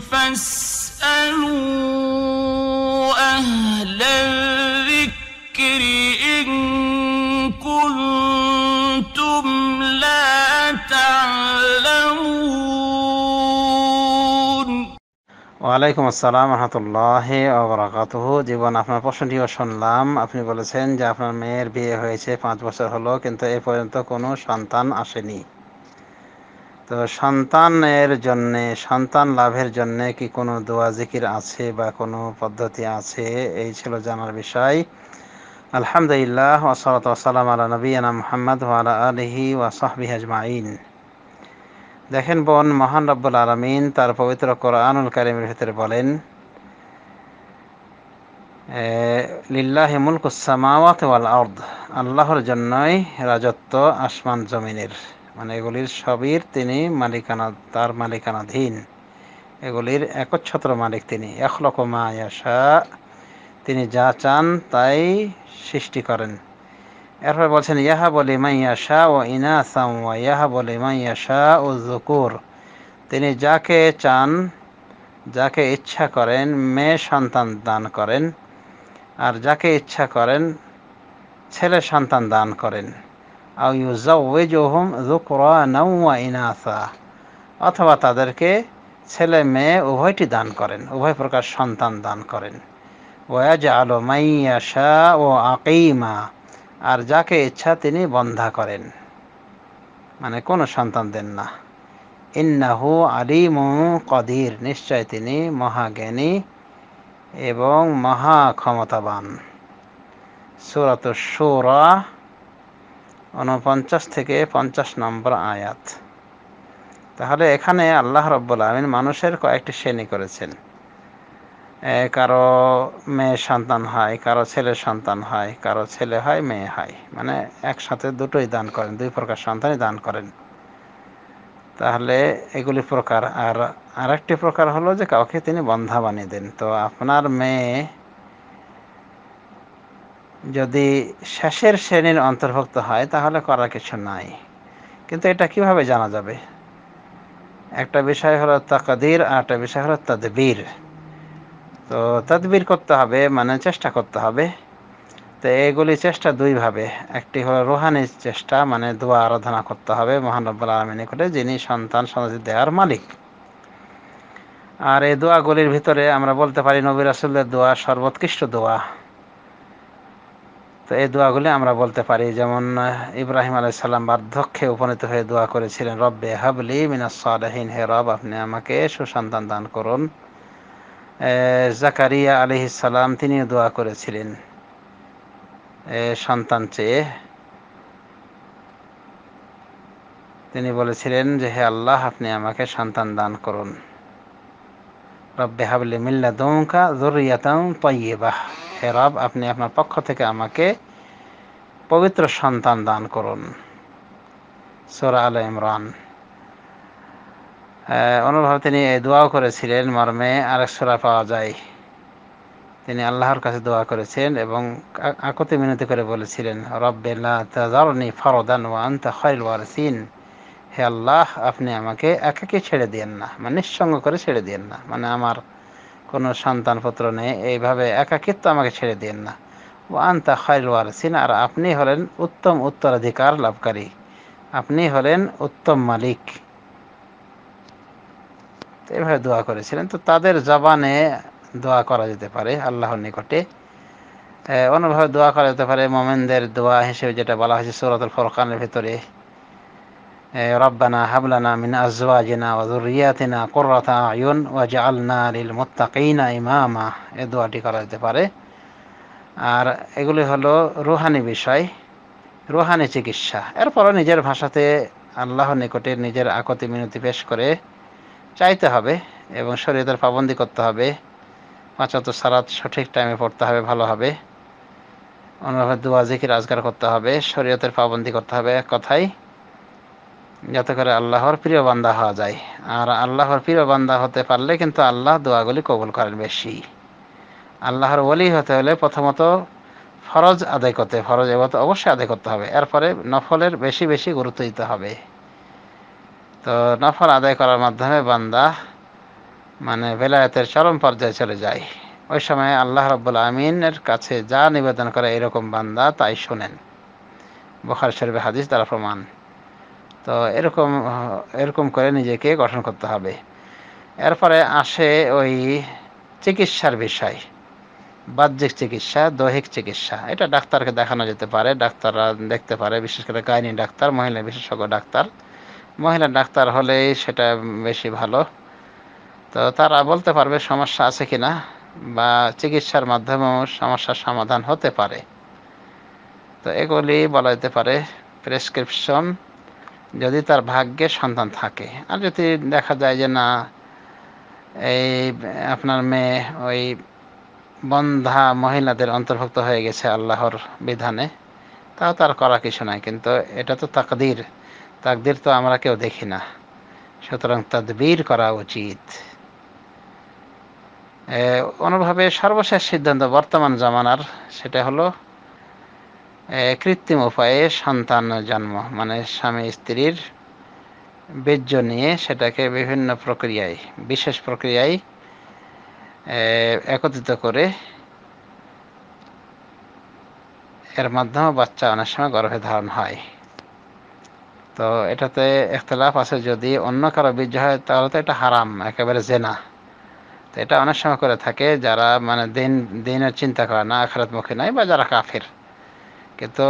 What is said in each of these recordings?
ওয়ালাইকুম আসসালাম রহমতুল্লাহ আবরাকাত জীবন আপনার প্রশ্নটিও শুনলাম আপনি বলেছেন যে আপনার মেয়ের বিয়ে হয়েছে পাঁচ বছর হলো কিন্তু এ পর্যন্ত কোনো সন্তান আসেনি তো সন্তানের জন্যে সন্তান লাভের জন্যে কি কোনো দোয়া জিকির আছে বা কোনো পদ্ধতি আছে এই ছিল জানার বিষয় আলহামদুলিল্লাহ ওসলাত ওসালাম আলা নবীনা মোহাম্মদ ওয়ালা আলহি ওয়াসাহবি হাজমাইন দেখেন বোন মহান রব্বুল আলমিন তার পবিত্র কোরআনুল কারিমের ভিতরে বলেন লিল্লাহ মুলকুসামাওয়াত ওয়াল আর্দ আল্লাহর জন্যই রাজত্ব আসমান জমিনের মানে এগুলির সবই তিনি মালিকানা তার মালিকানাধীন এগুলির একচ্ছত্র মালিক তিনি এখলক মায়াশা তিনি যা চান তাই সৃষ্টি করেন এরপর বলছেন ইয়াহা বলে মাইয়াশা ও ইনা ওয়া ইয়াহা বলে মাইয়াশা ও জুকুর তিনি যাকে চান যাকে ইচ্ছা করেন মেয়ে সন্তান দান করেন আর যাকে ইচ্ছা করেন ছেলে সন্তান দান করেন আও ইউজাউজুহুম যুকরানাও ওয়া ইনাসা অথবা তাদেরকে ছেলে মেয়ে উভয়টি দান করেন উভয় প্রকার সন্তান দান করেন ওয়াজ আলো মাইয়াশা ও আকিমা আর যাকে ইচ্ছা তিনি বন্ধা করেন মানে কোনো সন্তান দেন না ইন্নাহু আলিম কদির নিশ্চয় তিনি মহাজ্ঞানী এবং মহা ক্ষমতাবান সুরাত সুরা উনপঞ্চাশ থেকে পঞ্চাশ নম্বর আয়াত তাহলে এখানে আল্লাহ রব্বুল আলমিন মানুষের কয়েকটি শ্রেণী করেছেন কারো মেয়ে সন্তান হয় কারো ছেলে সন্তান হয় কারো ছেলে হয় মেয়ে হয় মানে একসাথে দুটোই দান করেন দুই প্রকার সন্তানই দান করেন তাহলে এগুলি প্রকার আর আরেকটি প্রকার হলো যে কাউকে তিনি বন্ধা বানিয়ে দেন তো আপনার মেয়ে যদি শেষের শ্রেণীর অন্তর্ভুক্ত হয় তাহলে করার কিছু নাই কিন্তু এটা কিভাবে জানা যাবে একটা বিষয় হলো তাকাদির আর একটা বিষয় হলো তদবির তো তদবির করতে হবে মানে চেষ্টা করতে হবে তো এগুলি চেষ্টা দুইভাবে একটি হলো রোহানি চেষ্টা মানে দোয়া আরাধনা করতে হবে মহানব্বুল আলমিনী করে যিনি সন্তান সন্ততি দেওয়ার মালিক আর এই দোয়াগুলির ভিতরে আমরা বলতে পারি নবী রাসুল্লের দোয়া সর্বোৎকৃষ্ট দোয়া তো এই দোয়াগুলি আমরা বলতে পারি যেমন ইব্রাহিম আলাইসাল্লাম বার্ধক্যে উপনীত হয়ে দোয়া করেছিলেন রব্বে হাবলি মিনাসালহীন হে রব আপনি আমাকে সুসন্তান দান করুন জাকারিয়া আলিহিসাল্লাম তিনিও দোয়া করেছিলেন সন্তান চেয়ে তিনি বলেছিলেন যে হে আল্লাহ আপনি আমাকে সন্তান দান করুন রব্বে হাবলি মিল্লা দৌকা পাইয়ে বাহ হে রব আপনি আপনার পক্ষ থেকে আমাকে পবিত্র সন্তান দান করুন সোরা আল ইমরান অনুভব তিনি দোয়াও করেছিলেন মর্মে আরেক সোরা পাওয়া যায় তিনি আল্লাহর কাছে দোয়া করেছিলেন এবং আকতি মিনতি করে বলেছিলেন রব্বেলা ওয়ান ফরদান ওয়ান্তা খয়ল হে আল্লাহ আপনি আমাকে একাকে ছেড়ে দিয়েন না মানে নিঃসঙ্গ করে ছেড়ে দিয়েন না মানে আমার কোনো সন্তান পুত্র নেই এইভাবে একাকিত্ব আমাকে ছেড়ে দিন না ও আন্তা খয়ল ওয়ারসিন আর আপনি হলেন উত্তম উত্তরাধিকার লাভকারী আপনি হলেন উত্তম মালিক এভাবে দোয়া করেছিলেন তো তাদের জবানে দোয়া করা যেতে পারে আল্লাহর নিকটে অন্যভাবে দোয়া করা যেতে পারে মোমেনদের দোয়া হিসেবে যেটা বলা হয়েছে সৌরতুল ফরকানের ভিতরে ربنا هب لنا من أزواجنا وذرياتنا قرة أعين وجعلنا للمتقين إماما এ দোয়াটি করা যেতে পারে আর এগুলি হলো রুহানি বিষয় রুহানি চিকিৎসা এরপরও নিজের ভাষাতে আল্লাহ নিকটে নিজের আকতি মিনতি পেশ করে চাইতে হবে এবং শরীরের পাবন্দি করতে হবে পাঁচাত সারাত সঠিক টাইমে পড়তে হবে ভালো হবে অন্যভাবে দোয়া জিকির আজগার করতে হবে শরীয়তের পাবন্দি করতে হবে এক কথায় যাতে করে আল্লাহর প্রিয় বান্দা হওয়া যায় আর আল্লাহর প্রিয় বান্দা হতে পারলে কিন্তু আল্লাহ দোয়াগুলি কবুল করেন বেশি আল্লাহর ওলি হতে হলে প্রথমত ফরজ আদায় করতে ফরজ এবার অবশ্যই আদায় করতে হবে এরপরে নফলের বেশি বেশি গুরুত্ব দিতে হবে তো নফল আদায় করার মাধ্যমে বান্দা মানে বেলায়েতের চরম পর্যায়ে চলে যায় ওই সময় আল্লাহ রব্বুল আমিনের কাছে যা নিবেদন করে এরকম বান্দা তাই শোনেন বখার শরীফে হাদিস দ্বারা প্রমাণ তো এরকম এরকম করে নিজেকে গঠন করতে হবে এরপরে আসে ওই চিকিৎসার বিষয় বাহ্যিক চিকিৎসা দৈহিক চিকিৎসা এটা ডাক্তারকে দেখানো যেতে পারে ডাক্তাররা দেখতে পারে বিশেষ করে গাইনি ডাক্তার মহিলা বিশেষজ্ঞ ডাক্তার মহিলা ডাক্তার হলেই সেটা বেশি ভালো তো তারা বলতে পারবে সমস্যা আছে কি না বা চিকিৎসার মাধ্যমেও সমস্যার সমাধান হতে পারে তো এগুলি বলা যেতে পারে প্রেসক্রিপশন যদি তার ভাগ্যে সন্তান থাকে আর যদি দেখা যায় যে না এই আপনার মেয়ে ওই বন্ধা মহিলাদের অন্তর্ভুক্ত হয়ে গেছে আল্লাহর বিধানে তাও তার করা কিছু নাই কিন্তু এটা তো তাকদির তাকদির তো আমরা কেউ দেখি না সুতরাং তদবির করা উচিত অনুভাবে সর্বশেষ সিদ্ধান্ত বর্তমান জামানার সেটা হলো কৃত্রিম উপায়ে সন্তান জন্ম মানে স্বামী স্ত্রীর বীর্য নিয়ে সেটাকে বিভিন্ন প্রক্রিয়ায় বিশেষ প্রক্রিয়ায় একত্রিত করে এর মাধ্যমে বাচ্চা অনেক সময় গর্ভে ধারণ হয় তো এটাতে একতলাফ আছে যদি অন্য কারো বীর্য হয় তাহলে তো এটা হারাম একেবারে জেনা তো এটা অনেক সময় করে থাকে যারা মানে দিন দিনের চিন্তা করে না আখরাত মুখে নাই বা যারা কাফের কিন্তু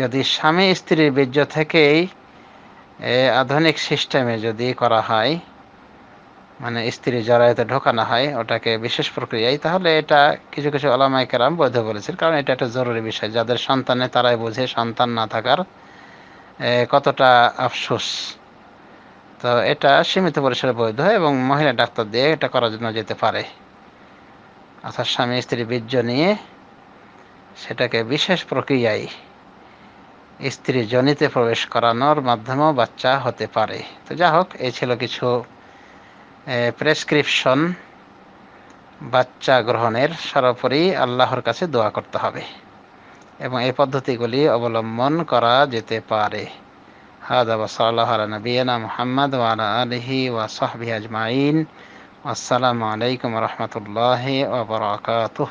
যদি স্বামী স্ত্রীর বীর্য থেকেই আধুনিক সিস্টেমে যদি করা হয় মানে স্ত্রী জরায়ুতে ঢোকানো হয় ওটাকে বিশেষ প্রক্রিয়ায় তাহলে এটা কিছু কিছু আলামাই কেরাম বৈধ বলেছেন কারণ এটা একটা জরুরি বিষয় যাদের সন্তানে তারাই বোঝে সন্তান না থাকার কতটা আফসোস তো এটা সীমিত পরিসরে বৈধ এবং মহিলা ডাক্তার দিয়ে এটা করার জন্য যেতে পারে অর্থাৎ স্বামী স্ত্রী বীর্য নিয়ে সেটাকে বিশেষ প্রক্রিয়ায় স্ত্রী জনিতে প্রবেশ করানোর মাধ্যমেও বাচ্চা হতে পারে তো যা হোক এ ছিল কিছু প্রেসক্রিপশন বাচ্চা গ্রহণের সর্বোপরি আল্লাহর কাছে দোয়া করতে হবে এবং এই পদ্ধতিগুলি অবলম্বন করা যেতে পারে হাদা ওসলাহ নবীনা মোহাম্মদ ওয়ালা আজমাইন আসসালামু আলাইকুম রহমতুল্লাহ ওবরাকাতুহ